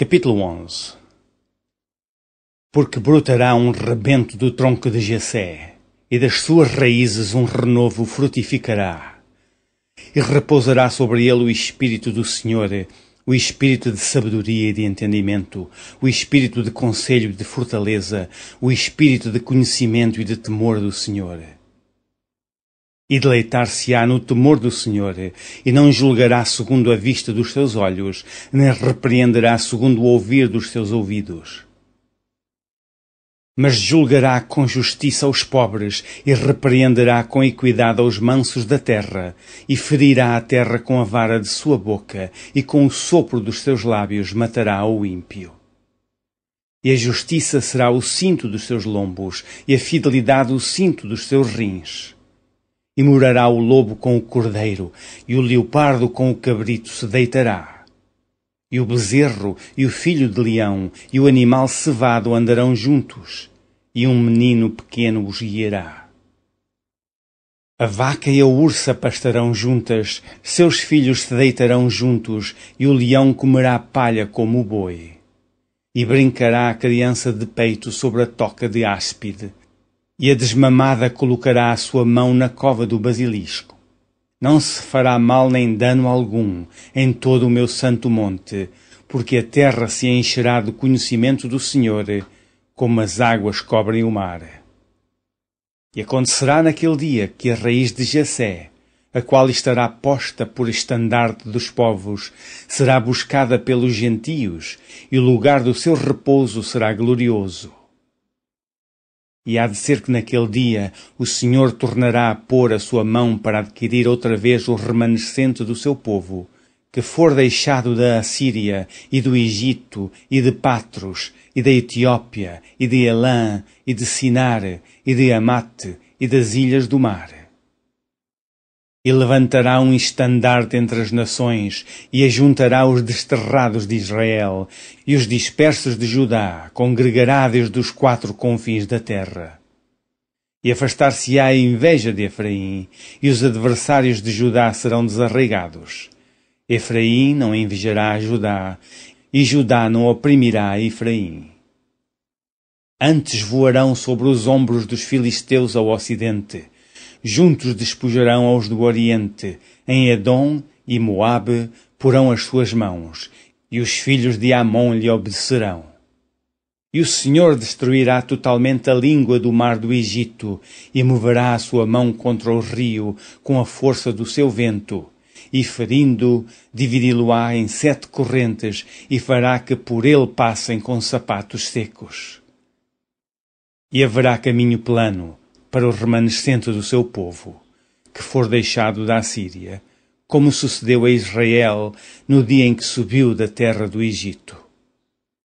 Capítulo 11 Porque brotará um rebento do tronco de Jessé, e das suas raízes um renovo frutificará. E repousará sobre ele o espírito do Senhor, o espírito de sabedoria e de entendimento, o espírito de conselho e de fortaleza, o espírito de conhecimento e de temor do Senhor e deleitar-se-á no temor do Senhor, e não julgará segundo a vista dos seus olhos, nem repreenderá segundo o ouvir dos seus ouvidos. Mas julgará com justiça os pobres, e repreenderá com equidade aos mansos da terra, e ferirá a terra com a vara de sua boca, e com o sopro dos seus lábios matará o ímpio e a justiça será o cinto dos seus lombos, e a fidelidade o cinto dos seus rins. E morará o lobo com o cordeiro, e o leopardo com o cabrito se deitará. E o bezerro e o filho de leão e o animal cevado andarão juntos, e um menino pequeno os guiará. A vaca e a ursa pastarão juntas, seus filhos se deitarão juntos, e o leão comerá palha como o boi. E brincará a criança de peito sobre a toca de áspide, e a desmamada colocará a sua mão na cova do basilisco. Não se fará mal nem dano algum em todo o meu santo monte, porque a terra se encherá do conhecimento do Senhor, como as águas cobrem o mar. E acontecerá naquele dia que a raiz de Jessé, a qual estará posta por estandarte dos povos, será buscada pelos gentios, e o lugar do seu repouso será glorioso. E há de ser que naquele dia o Senhor tornará a pôr a sua mão para adquirir outra vez o remanescente do seu povo, que for deixado da Assíria e do Egito e de Patros e da Etiópia e de Elã e de Sinar e de Amate e das ilhas do mar e levantará um estandarte entre as nações, e ajuntará os desterrados de Israel, e os dispersos de Judá, congregará desde os quatro confins da terra. E afastar-se-á a inveja de Efraim, e os adversários de Judá serão desarraigados. Efraim não invejará a Judá, e Judá não oprimirá a Efraim. Antes voarão sobre os ombros dos filisteus ao ocidente, juntos despojarão aos do Oriente, em Edom e Moabe porão as suas mãos, e os filhos de Amon lhe obedecerão. E o Senhor destruirá totalmente a língua do mar do Egito, e moverá a sua mão contra o rio com a força do seu vento, e ferindo, dividi-lo-á em sete correntes, e fará que por ele passem com sapatos secos. E haverá caminho plano, para o remanescente do seu povo, que for deixado da Assíria, como sucedeu a Israel no dia em que subiu da terra do Egito.